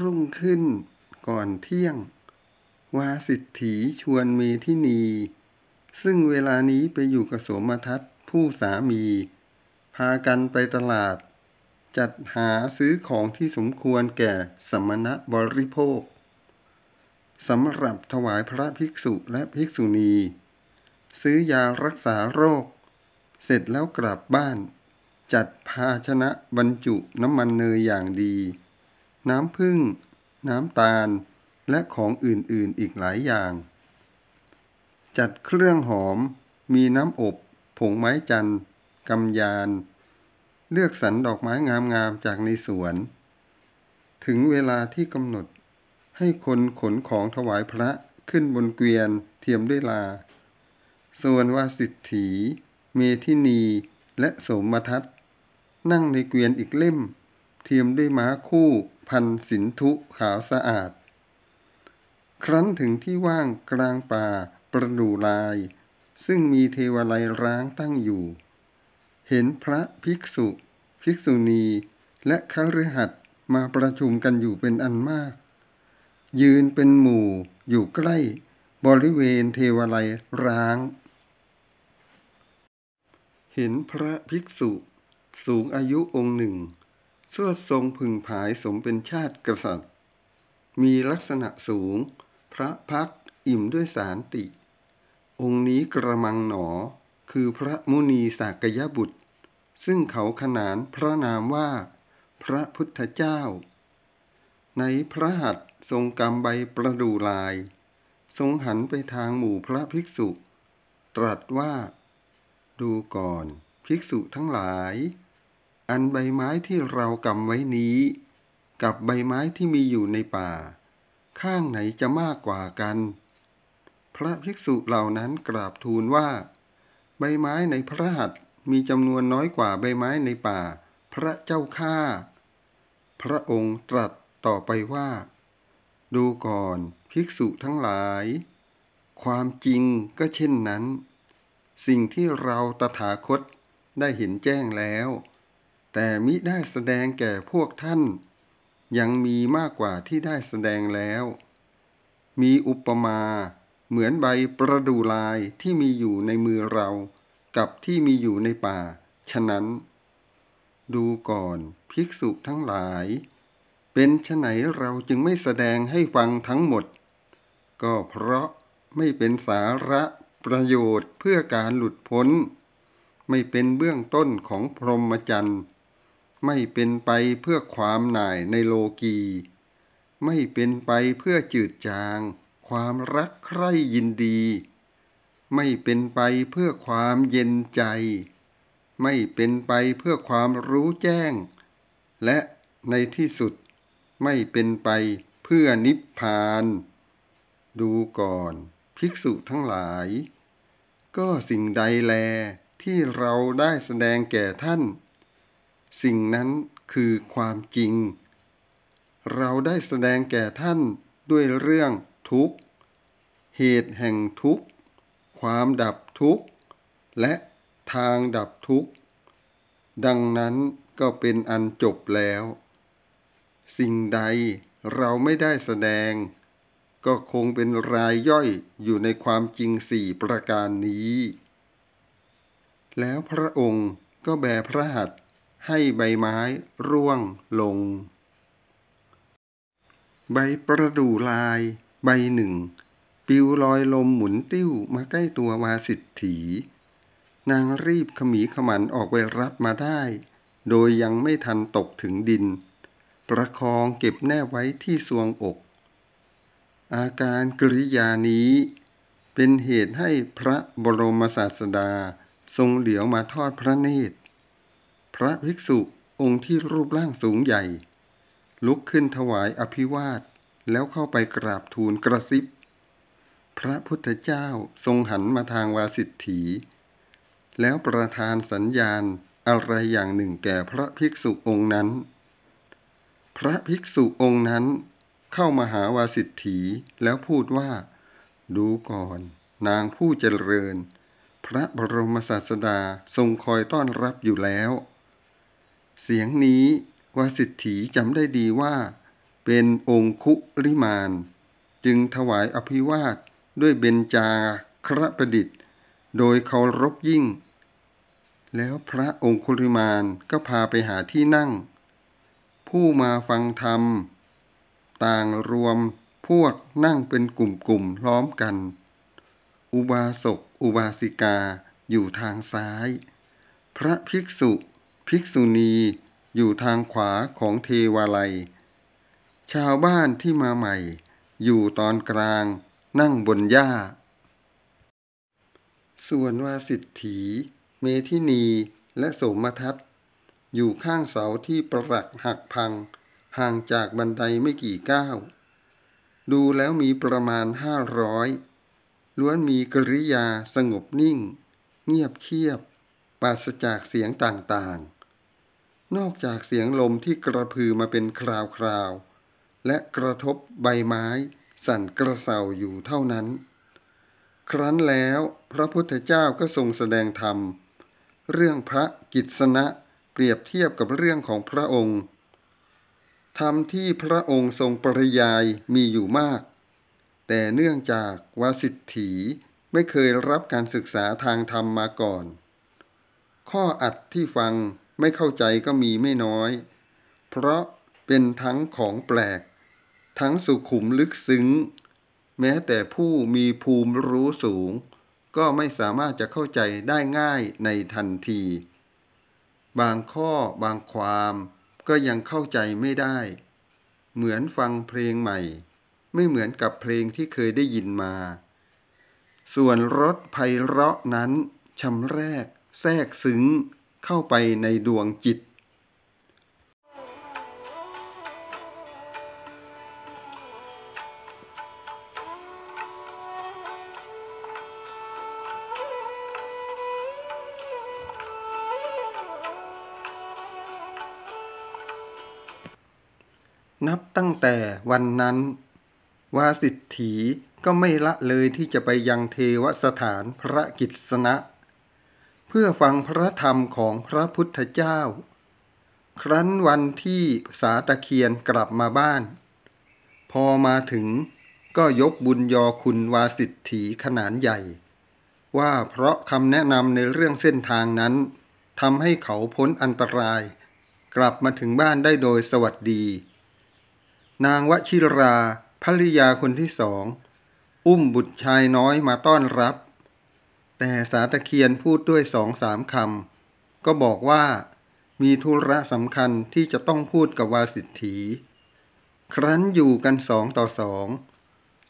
รุ่งขึ้นก่อนเที่ยง วาสิทธีชวนเมทินี ซึ่งเวลานี้ไปอยู่กับสมทัตผู้สามี พากันไปตลาด จัดหาซื้อของที่สมควรแก่สมณะบริโภค สำหรับถวายพระภิกษุและภิกษุณี ซื้อยารักษาโรค เสร็จแล้วกลับบ้าน จัดภาชนะบรรจุน้ำมันเนยอย่างดีน้ำผึ้งน้ำตาลและของอื่นๆอีกหลายอย่าง จัดเครื่องหอมมีน้ำอบ ผงไม้จันทร์กำยาน เลือกสรรดอกไม้งามๆจากในสวน ถึงเวลาที่กำหนดให้คนขนของถวายพระขึ้นบนเกวียนเทียมด้วยลา ส่วนวาสิทธีเมธินีและสมทัตนั่งในเกวียนอีกเล่ม เทียมด้วยม้าคู่พันสินธุขาวสะอาด ครั้นถึงที่ว่างกลางป่าประดูลาย ซึ่งมีเทวไลร้างตั้งอยู่ เห็นพระภิกษุ ภิกษุณี และคฤหัสถ์มาประชุมกันอยู่เป็นอันมาก ยืนเป็นหมู่อยู่ใกล้บริเวณเทวไลร้าง เห็นพระภิกษุสูงอายุองค์หนึ่งสวดทรงพึงผายสมเป็นชาติกษัตริย์มีลักษณะสูง พระพักอิ่มด้วยสารติ องค์นี้กระมังหนอคือพระมุนีสากยบุตร ซึ่งเขาขนานพระนามว่า พระพุทธเจ้า ในพระหัตถ์ทรงกำใบประดูลาย ทรงหันไปทางหมู่พระภิกษุ ตรัสว่า ดูก่อน ภิกษุทั้งหลายอันใบไม้ที่เรากำไว้นี้ กับใบไม้ที่มีอยู่ในป่า ข้างไหนจะมากกว่ากัน พระภิกษุเหล่านั้นกราบทูลว่า ใบไม้ในพระหัตมีจำนวนน้อยกว่าใบไม้ในป่า พระเจ้าข้า พระองค์ตรัสต่อไปว่า ดูก่อนภิกษุทั้งหลาย ความจริงก็เช่นนั้น สิ่งที่เราตถาคตได้เห็นแจ้งแล้วแต่มิได้แสดงแก่พวกท่าน ยังมีมากกว่าที่ได้แสดงแล้ว มีอุปมา เหมือนใบประดู่ลายที่มีอยู่ในมือเรากับที่มีอยู่ในป่า ฉะนั้น ดูก่อนภิกษุทั้งหลาย เป็นฉไหนเราจึงไม่แสดงให้ฟังทั้งหมด ก็เพราะไม่เป็นสาระประโยชน์เพื่อการหลุดพ้นไม่เป็นเบื้องต้นของพรหมจรรย์ไม่เป็นไปเพื่อความหน่ายในโลกี ไม่เป็นไปเพื่อจืดจาง ความรักใคร่ยินดี ไม่เป็นไปเพื่อความเย็นใจ ไม่เป็นไปเพื่อความรู้แจ้ง และในที่สุดไม่เป็นไปเพื่อนิพพาน ดูก่อนภิกษุทั้งหลาย ก็สิ่งใดแลที่เราได้แสดงแก่ท่านสิ่งนั้นคือความจริง เราได้แสดงแก่ท่านด้วยเรื่องทุกข์ เหตุแห่งทุกข์ ความดับทุกข์ และทางดับทุกข์ ดังนั้นก็เป็นอันจบแล้ว สิ่งใดเราไม่ได้แสดง ก็คงเป็นรายย่อยอยู่ในความจริงสี่ประการนี้ แล้วพระองค์ก็แบพระหัตถให้ใบไม้ร่วงลง ใบประดู่ลายใบหนึ่ง ปิวลอยลมหมุนติ้วมาใกล้ตัววาสิทธีนางรีบขมีขมันออกไปรับมาได้ โดยยังไม่ทันตกถึงดิน ประคองเก็บแน่ไว้ที่สวงอก อาการกริยานี้เป็นเหตุให้พระบรมศาสดาทรงเหลียวมาทอดพระเนตรพระภิกษุองค์ที่รูปร่างสูงใหญ่ ลุกขึ้นถวายอภิวาท แล้วเข้าไปกราบทูลกระซิบ พระพุทธเจ้าทรงหันมาทางวาสิทธีแล้วประทานสัญญาณอะไรอย่างหนึ่งแก่พระภิกษุองค์นั้น พระภิกษุองค์นั้น เข้ามาหาวาสิทธีแล้วพูดว่า ดูก่อนนางผู้เจริญ พระบรมศาสดาทรงคอยต้อนรับอยู่แล้วเสียงนี้วาสิทธีจำได้ดีว่า เป็นองคุริมานจึงถวายอภิวาทด้วยเบญจา ครประดิษฐ์ โดยเคารพยิ่ง แล้วพระองคุริมานก็พาไปหาที่นั่ง ผู้มาฟังธรรม ต่างรวมพวกนั่งเป็นกลุ่มๆล้อมกัน อุบาสกอุบาสิกาอยู่ทางซ้าย พระภิกษุภิกษุณีอยู่ทางขวาของเทวาลัย ชาวบ้านที่มาใหม่อยู่ตอนกลางนั่งบนหญ้า ส่วนวาสิทธีเมธินีและสมทัตอยู่ข้างเสาที่ประหลักหักพัง ห่างจากบันไดไม่กี่ก้าว ดูแล้วมีประมาณห้าร้อยล้วนมีกริยาสงบนิ่ง เงียบเคียบปราศจากเสียงต่างๆนอกจากเสียงลมที่กระพือมาเป็นคราวคราว และกระทบใบไม้ สั่นกระเซาอยู่เท่านั้น ครั้นแล้วพระพุทธเจ้าก็ทรงแสดงธรรม เรื่องพระกิสนะ เปรียบเทียบกับเรื่องของพระองค์ ธรรมที่พระองค์ทรงปริยายมีอยู่มาก แต่เนื่องจากวาสิทธีไม่เคยรับการศึกษาทางธรรมมาก่อน ข้ออัดที่ฟังไม่เข้าใจก็มีไม่น้อย เพราะเป็นทั้งของแปลก ทั้งสุขุมลึกซึ้ง แม้แต่ผู้มีภูมิรู้สูง ก็ไม่สามารถจะเข้าใจได้ง่ายในทันที บางข้อบางความก็ยังเข้าใจไม่ได้ เหมือนฟังเพลงใหม่ ไม่เหมือนกับเพลงที่เคยได้ยินมา ส่วนรสไพเราะนั้นชำแรกแทรกซึ้งเข้าไปในดวงจิต นับตั้งแต่วันนั้นวาสิทธีก็ไม่ละเลยที่จะไปยังเทวสถานพระกิจสนะพื่อฟังพระธรรมของพระพุทธเจ้า ครั้นวันที่สาตะเคียนกลับมาบ้าน พอมาถึงก็ยกบุญยอคุณวาสิทธีขนานใหญ่ ว่าเพราะคำแนะนำในเรื่องเส้นทางนั้นทำให้เขาพ้นอันตรายกลับมาถึงบ้านได้โดยสวัสดี นางวชิราภริยาคนที่สอง อุ้มบุตรชายน้อยมาต้อนรับแต่สาตะเคียนพูดด้วยสองสามคำก็บอกว่ามีธุระสำคัญที่จะต้องพูดกับวาสิทธี ครั้นอยู่กันสองต่อสอง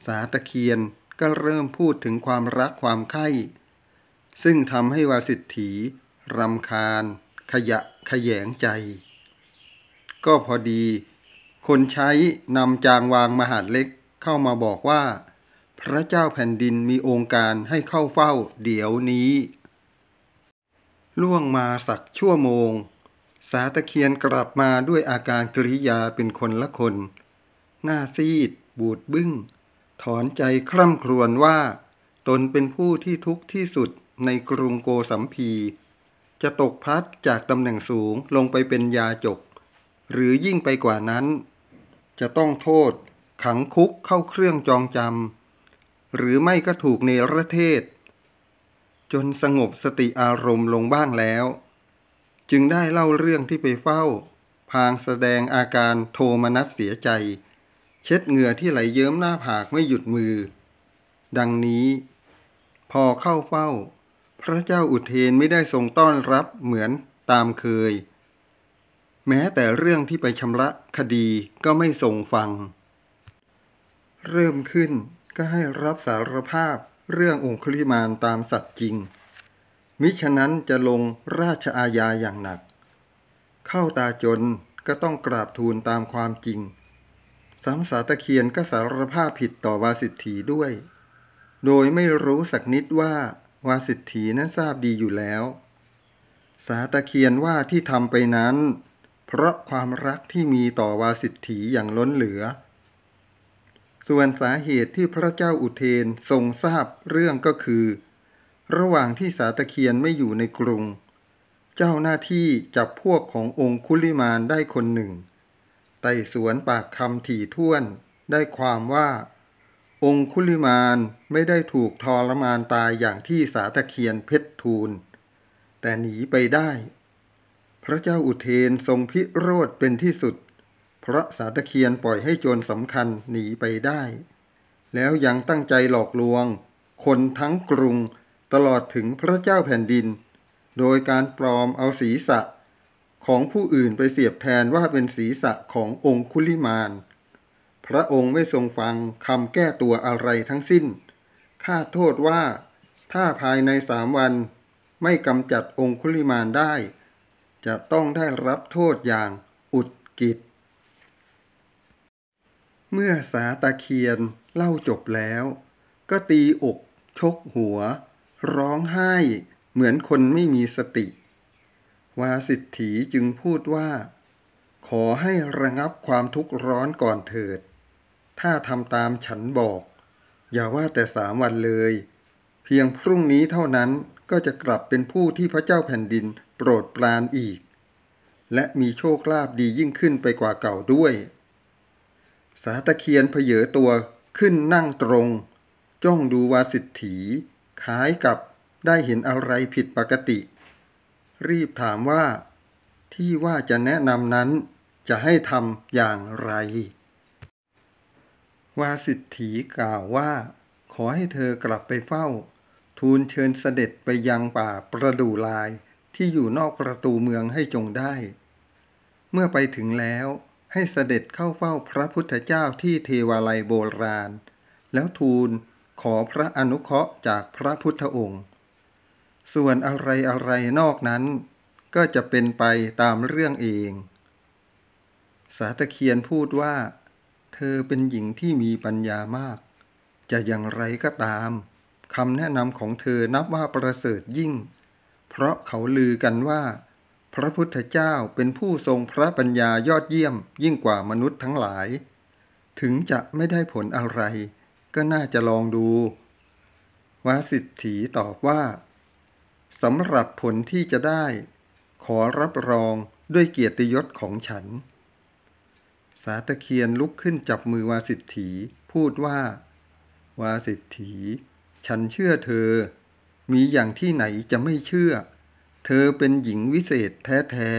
สาตะเคียนก็เริ่มพูดถึงความรักความไข้ ซึ่งทำให้วาสิทธีรำคาญ ขยะขยงใจ ก็พอดีคนใช้นำจางวางมหาดเล็กเข้ามาบอกว่าพระเจ้าแผ่นดินมีองค์การให้เข้าเฝ้าเดี๋ยวนี้ ล่วงมาสักชั่วโมง สาตะเคียนกลับมาด้วยอาการกริยาเป็นคนละคน หน้าซีดบูดบึง้ง ถอนใจคร่ำครวญว่า ตนเป็นผู้ที่ทุกข์ที่สุดในกรุงโกสัมพี จะตกพัดจากตำแหน่งสูงลงไปเป็นยาจก หรือยิ่งไปกว่านั้น จะต้องโทษขังคุกเข้าเครื่องจองจำหรือไม่ก็ถูกเนรเทศ จนสงบสติอารมณ์ลงบ้างแล้ว จึงได้เล่าเรื่องที่ไปเฝ้า พางแสดงอาการโทมนัสเสียใจ เช็ดเหงื่อที่ไหลเยิ้มหน้าผากไม่หยุดมือ ดังนี้ พอเข้าเฝ้า พระเจ้าอุเทนไม่ได้ทรงต้อนรับเหมือนตามเคย แม้แต่เรื่องที่ไปชำระคดีก็ไม่ทรงฟัง เริ่มขึ้นก็ให้รับสารภาพเรื่ององคุลิมานตามสัตว์จริง มิฉะนั้นจะลงราชอาญาอย่างหนัก เข้าตาจนก็ต้องกราบทูลตามความจริงสามสาตะเคียนก็สารภาพผิดต่อวาสิทธีด้วย โดยไม่รู้สักนิดว่าวาสิทธีนั้นทราบดีอยู่แล้ว สาตะเคียนว่าที่ทำไปนั้น เพราะความรักที่มีต่อวาสิทธีอย่างล้นเหลือส่วนสาเหตุที่พระเจ้าอุเทนทรงทราบเรื่องก็คือ ระหว่างที่สาตะเคียนไม่อยู่ในกรุง เจ้าหน้าที่จับพวกขององคุลิมานได้คนหนึ่งไต่สวนปากคำถี่ถ้วนได้ความว่า องคุลิมานไม่ได้ถูกทรมานตายอย่างที่สาตะเคียนเพชรทูล แต่หนีไปได้ พระเจ้าอุเทนทรงพิโรธเป็นที่สุดพราะสาตะเคียนปล่อยให้โจรสำคัญหนีไปได้ แล้วยังตั้งใจหลอกลวง คนทั้งกรุงตลอดถึงพระเจ้าแผ่นดิน โดยการปลอมเอาศีรษะ ของผู้อื่นไปเสียบแทนว่าเป็นศีรษะขององคุลิมาน พระองค์ไม่ทรงฟังคำแก้ตัวอะไรทั้งสิ้น ข้าโทษว่าถ้าภายในสามวันไม่กำจัดองคุลิมานได้ จะต้องได้รับโทษอย่างอุดกิจเมื่อสาตาเคียนเล่าจบแล้ว ก็ตีอก ชกหัว ร้องไห้ เหมือนคนไม่มีสติ วาสิทธีจึงพูดว่า ขอให้ระงับความทุกข์ร้อนก่อนเถิด ถ้าทำตามฉันบอก อย่าว่าแต่สามวันเลย เพียงพรุ่งนี้เท่านั้นก็จะกลับเป็นผู้ที่พระเจ้าแผ่นดินโปรดปรานอีก และมีโชคลาภดียิ่งขึ้นไปกว่าเก่าด้วยสาตะเคียนเพเยตัวขึ้นนั่งตรง จ้องดูวาสิทธีคล้ายกับได้เห็นอะไรผิดปกติ รีบถามว่า ที่ว่าจะแนะนำนั้นจะให้ทำอย่างไร วาสิทธีกล่าวว่า ขอให้เธอกลับไปเฝ้า ทูลเชิญเสด็จไปยังป่าประดู่ลายที่อยู่นอกประตูเมืองให้จงได้ เมื่อไปถึงแล้วให้เสด็จเข้าเฝ้าพระพุทธเจ้าที่เทวาลัยโบราณ แล้วทูลขอพระอนุเคราะห์จากพระพุทธองค์ ส่วนอะไรอะไรนอกนั้นก็จะเป็นไปตามเรื่องเอง สาตะเคียนพูดว่าเธอเป็นหญิงที่มีปัญญามาก จะอย่างไรก็ตามคำแนะนำของเธอนับว่าประเสริฐยิ่ง เพราะเขาลือกันว่าพระพุทธเจ้าเป็นผู้ทรงพระปัญญายอดเยี่ยมยิ่งกว่ามนุษย์ทั้งหลาย ถึงจะไม่ได้ผลอะไร ก็น่าจะลองดู วาสิทธีตอบว่าสำหรับผลที่จะได้ ขอรับรองด้วยเกียรติยศของฉัน สาตะเคียนลุกขึ้นจับมือวาสิทธีพูดว่า วาสิทธีฉันเชื่อเธอ มีอย่างที่ไหนจะไม่เชื่อเธอเป็นหญิงวิเศษแท้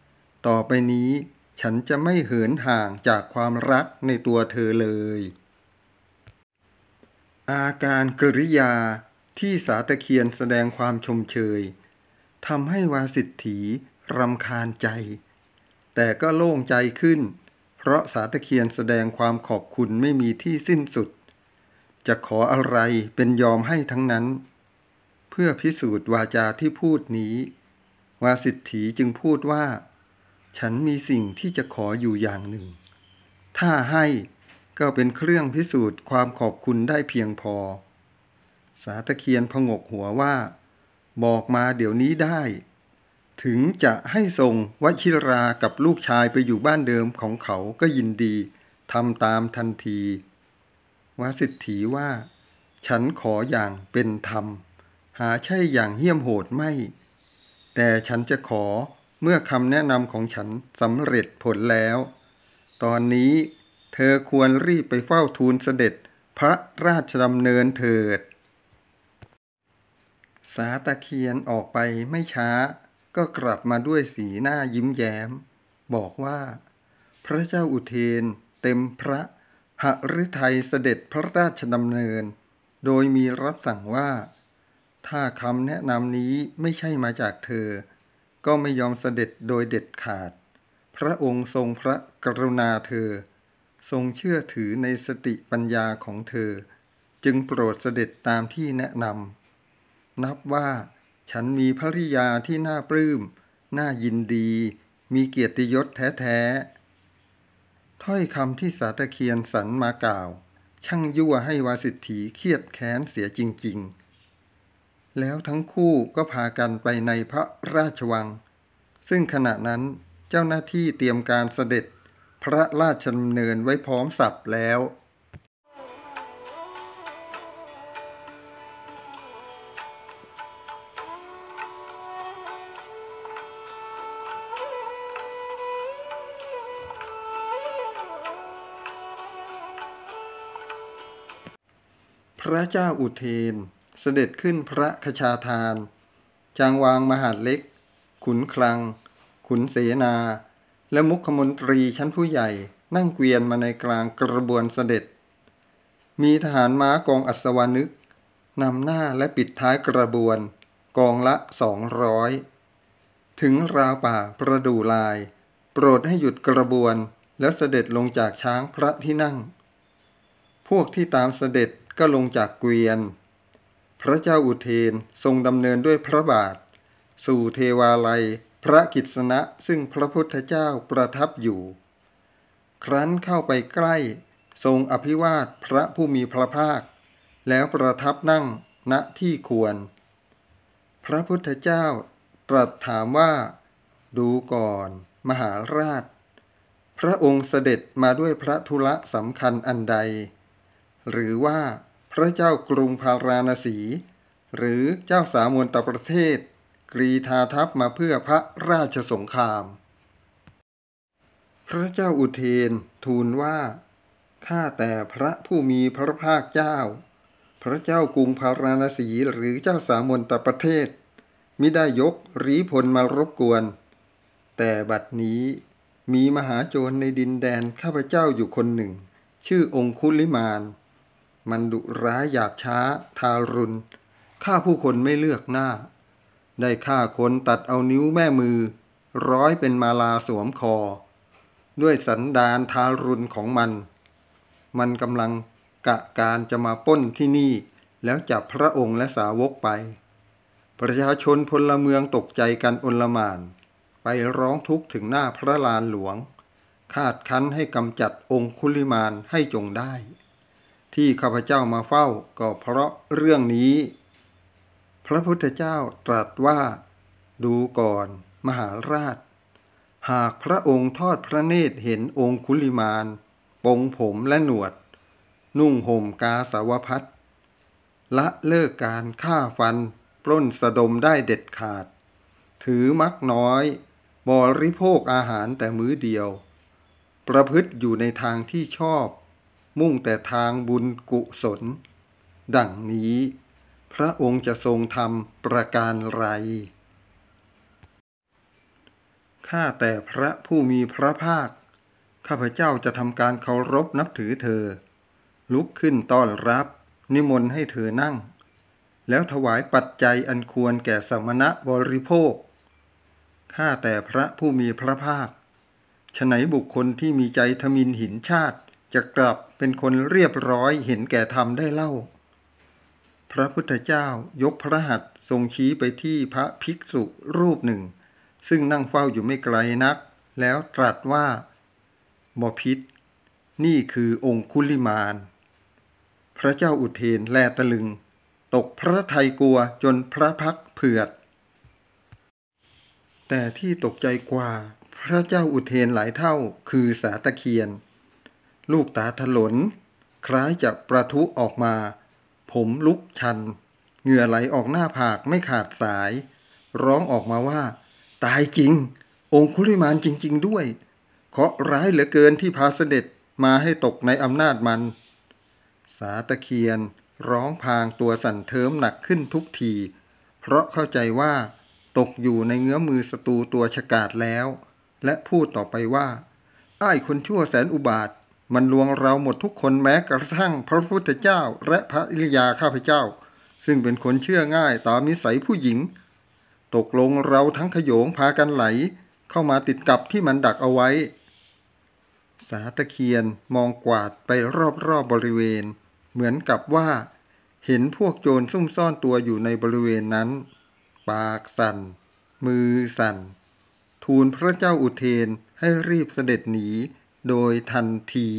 ๆ ต่อไปนี้ฉันจะไม่เหินห่างจากความรักในตัวเธอเลย อาการกริยาที่สาตะเคียนแสดงความชมเชย ทำให้วาสิทธีรำคาญใจ แต่ก็โล่งใจขึ้น เพราะสาตะเคียนแสดงความขอบคุณไม่มีที่สิ้นสุด จะขออะไรเป็นยอมให้ทั้งนั้นพื่อพิสูจน์วาจาที่พูดนี้ วาสิทธีจึงพูดว่า ฉันมีสิ่งที่จะขออยู่อย่างหนึ่ง ถ้าให้ก็เป็นเครื่องพิสูจน์ความขอบคุณได้เพียงพอ สาตะเคียนพงกหัวว่า บอกมาเดี๋ยวนี้ได้ ถึงจะให้ทรงวชิรากับลูกชายไปอยู่บ้านเดิมของเขา ก็ยินดีทำตามทันทีวสิทธีว่า ฉันขออย่างเป็นธรรมหาใช่อย่างเหี้ยมโหดไม่ แต่ฉันจะขอ เมื่อคำแนะนำของฉันสำเร็จผลแล้ว ตอนนี้เธอควรรีบไปเฝ้าทูลเสด็จพระราชดำเนินเถิด สาตะเคียนออกไปไม่ช้า ก็กลับมาด้วยสีหน้ายิ้มแย้ม บอกว่า พระเจ้าอุเทนเต็มพระ หฤทัยเสด็จพระราชดำเนิน โดยมีรับสั่งว่าถ้าคำแนะนำนี้ไม่ใช่มาจากเธอ ก็ไม่ยอมเสด็จโดยเด็ดขาด พระองค์ทรงพระกรุณาเธอ ทรงเชื่อถือในสติปัญญาของเธอ จึงโปรดเสด็จตามที่แนะนำ นับว่าฉันมีภริยาที่น่าปลื้ม น่ายินดี มีเกียรติยศแท้ๆ ถ้อยคำที่สาตะเคียนสันมากล่าว ช่างยั่วให้วาสิทธีเครียดแค้นเสียจริงๆแล้วทั้งคู่ก็พากันไปในพระราชวัง ซึ่งขณะนั้นเจ้าหน้าที่เตรียมการเสด็จพระราชดำเนินไว้พร้อมสับแล้ว พระเจ้าอุเทนเสด็จขึ้นพระคชาทานจางวางมหาเล็ก ขุนคลัง ขุนเสนา และมุขมนตรีชั้นผู้ใหญ่ นั่งเกวียนมาในกลางกระบวนเสด็จ มีทหารม้ากองอัศวานึกนำหน้าและปิดท้ายกระบวน กองละสองร้อยถึงราวป่าประดู่ลาย โปรดให้หยุดกระบวนแล้วเสด็จลงจากช้างพระที่นั่ง พวกที่ตามเสด็จก็ลงจากเกวียนพระเจ้าอุเทนทรงดำเนินด้วยพระบาท สู่เทวาลัย พระกิษณะซึ่งพระพุทธเจ้าประทับอยู่ ครั้นเข้าไปใกล้ทรงอภิวาทพระผู้มีพระภาค แล้วประทับนั่งณที่ควร พระพุทธเจ้าตรัสถามว่า ดูก่อน มหาราช พระองค์เสด็จมาด้วยพระธุระสำคัญอันใด หรือว่าพระเจ้ากรุงพาราณสี หรือเจ้าสามวนตประเทศ กรีธาทัพมาเพื่อพระราชสงคราม พระเจ้าอุเทนทูลว่าข้าแต่พระผู้มีพระภาคเจ้า พระเจ้ากรุงพาราณสีหรือเจ้าสามวนตประเทศ มิได้ยกรีพลมารบกวน แต่บัดนี้มีมหาโจรในดินแดนข้าพเจ้าอยู่คนหนึ่ง ชื่อองคุลิมานมันดุร้ายหยาบช้าทารุณฆ่าผู้คนไม่เลือกหน้า ได้ฆ่าคนตัดเอานิ้วแม่มือ ร้อยเป็นมาลาสวมคอ ด้วยสันดานทารุณของมัน มันกำลังกะการจะมาป้นที่นี่ แล้วจับพระองค์และสาวกไป ประชาชนพลเมืองตกใจกันอนลมาน ไปร้องทุกข์ถึงหน้าพระลานหลวง คาดคั้นให้กำจัดองคุลิมานให้จงได้ที่ข้าพเจ้ามาเฝ้าก็เพราะเรื่องนี้ พระพุทธเจ้าตรัสว่า ดูก่อนมหาราช หากพระองค์ทอดพระเนตรเห็นองคุลิมาน ปงผมและหนวด นุ่งห่มกาสาวพัดละเลิกการฆ่าฟันปล้นสะดมได้เด็ดขาด ถือมักน้อยบริโภคอาหารแต่มื้อเดียว ประพฤติอยู่ในทางที่ชอบมุ่งแต่ทางบุญกุศล ดังนี้ พระองค์จะทรงทำประการไร ข้าแต่พระผู้มีพระภาค ข้าพเจ้าจะทำการเคารพนับถือเธอ ลุกขึ้นต้อนรับนิมนต์ให้เธอนั่ง แล้วถวายปัจจัยอันควรแก่สมณะบริโภคข้าแต่พระผู้มีพระภาคฉไหนบุคคลที่มีใจทมินหินชาติจะกลับเป็นคนเรียบร้อยเห็นแก่ธรรมได้เล่า พระพุทธเจ้ายกพระหัตถ์ทรงชี้ไปที่พระภิกษุรูปหนึ่ง ซึ่งนั่งเฝ้าอยู่ไม่ไกลนัก แล้วตรัสว่าบพิษนี่คือองคุลิมานพระเจ้าอุเทนแลตะลึง ตกพระไทยกลัวจนพระพักเผือดแต่ที่ตกใจกว่าพระเจ้าอุเทนหลายเท่าคือสาตะเคียนลูกตาถลนคล้ายจะประทุออกมา ผมลุกชันเหงื่อไหลออกหน้าผากไม่ขาดสาย ร้องออกมาว่า ตายจริง องคุลิมานจริง ๆ ด้วยเคาะร้ายเหลือเกินที่พาเสด็จมาให้ตกในอำนาจมัน สาตะเคียนร้องพางตัวสั่นเทิมหนักขึ้นทุกที เพราะเข้าใจว่าตกอยู่ในเงื้อมือศัตรูตัวฉกาจแล้ว และพูดต่อไปว่าไอ้คนชั่วแสนอุบาทมันลวงเราหมดทุกคนแม้กระทั่งพระพุทธเจ้าและพระอิริยาข้าพเจ้า ซึ่งเป็นคนเชื่อง่ายตามนิสัยผู้หญิง ตกลงเราทั้งขโยงพากันไหล เข้ามาติดกับที่มันดักเอาไว้ สาตะเคียนมองกวาดไปรอบๆบบริเวณ เหมือนกับว่าเห็นพวกโจรซุ่มซ่อนตัวอยู่ในบริเวณนั้น ปากสัน่น มือสัน่น ทูลพระเจ้าอุเทนให้รีบเสด็จหนีโดยทันที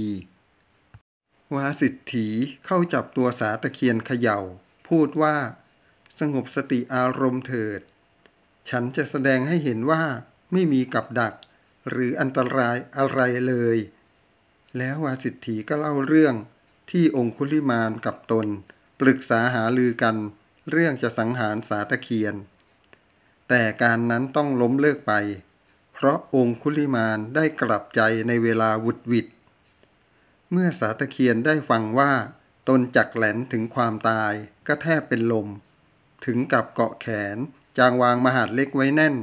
วาสิทธีเข้าจับตัวสาตะเคียนเขยา่า พูดว่า สงบสติอารมณ์เถิด ฉันจะแสดงให้เห็นว่าไม่มีกับดักหรืออันตรายอะไรเลย แล้ววาสิทธีก็เล่าเรื่องที่องคุลิมานกับตนปรึกษาหาลือกัน เรื่องจะสังหารสาตะเคียน แต่การนั้นต้องล้มเลิกไปเพราะองคุลิมานได้กลับใจในเวลาวุดวิดเมื่อสาตะเคียนได้ฟังว่า ตนจักแหลนถึงความตายก็แทบเป็นลม ถึงกับเกาะแขนจางวางมหาดเล็กไว้แน่น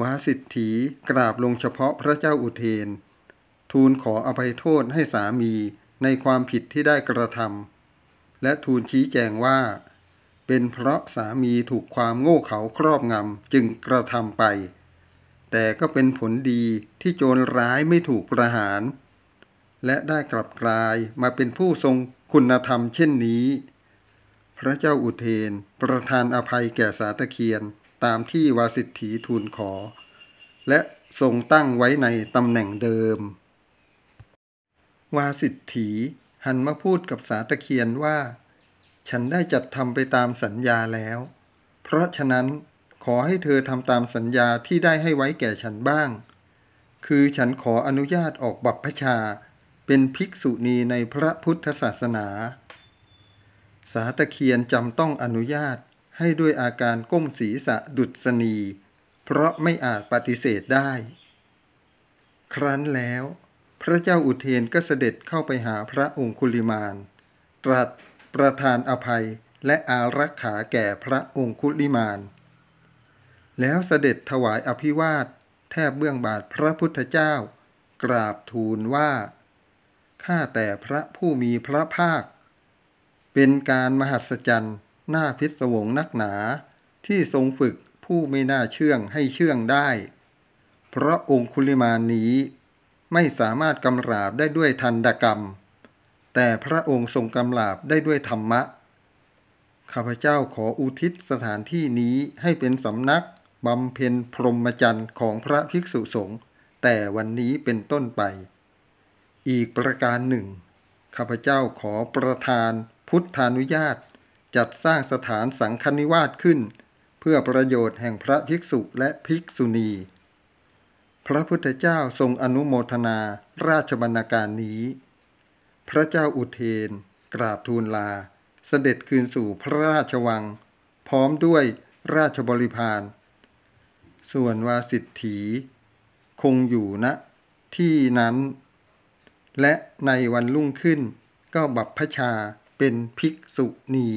วาสิทธีกราบลงเฉพาะพระเจ้าอุเทน ทูลขออภัยโทษให้สามีในความผิดที่ได้กระทำและทูลชี้แจงว่า เป็นเพราะสามีถูกความโง่เขลาครอบงำจึงกระทำไปแต่ก็เป็นผลดีที่โจรร้ายไม่ถูกประหาร และได้กลับกลายมาเป็นผู้ทรงคุณธรรมเช่นนี้ พระเจ้าอุเทนประทานอภัยแก่สาตะเคียนตามที่วาสิทธีทูลขอ และทรงตั้งไว้ในตำแหน่งเดิม วาสิทธีหันมาพูดกับสาตะเคียนว่า ฉันได้จัดทำไปตามสัญญาแล้ว เพราะฉะนั้นขอให้เธอทำตามสัญญาที่ได้ให้ไว้แก่ฉันบ้าง คือฉันขออนุญาตออกบัพพชา เป็นภิกษุณีในพระพุทธศาสนา สาตะเคียนจำต้องอนุญาตให้ด้วยอาการก้มศีรษะดุษณีเพราะไม่อาจปฏิเสธได้ ครั้นแล้วพระเจ้าอุเทนก็เสด็จเข้าไปหาพระองคุลิมาน ตรัสประทานอภัยและอารักขาแก่พระองคุลิมานแล้วเสด็จถวายอภิวาทแทบเบื้องบาทพระพุทธเจ้า กราบทูลว่า ข้าแต่พระผู้มีพระภาค เป็นการมหัศจรรย์หน้าพิศวงนักหนา ที่ทรงฝึกผู้ไม่น่าเชื่องให้เชื่องได้ เพราะองคุลิมานี้ไม่สามารถกำราบได้ด้วยทันดกรรม แต่พระองค์ทรงกำราบได้ด้วยธรรมะ ข้าพเจ้าขออุทิศสถานที่นี้ให้เป็นสำนักบำเพ็ญพรหมจรรย์ของพระภิกษุสงฆ์แต่วันนี้เป็นต้นไป อีกประการหนึ่งข้าพเจ้าขอประทาน พุทธานุญาต จัดสร้างสถานสังฆนิวาสขึ้น เพื่อประโยชน์แห่งพระภิกษุและภิกษุณี พระพุทธเจ้าทรงอนุโมทนาราชบรรณาการนี้ พระเจ้าอุเทน กราบทูลลา เสด็จคืนสู่พระราชวัง พร้อมด้วยราชบริพารส่วนวาสิทธีคงอยู่ณนะ ที่นั้น และในวันรุ่งขึ้น ก็บัพพชาเป็นภิกษุณี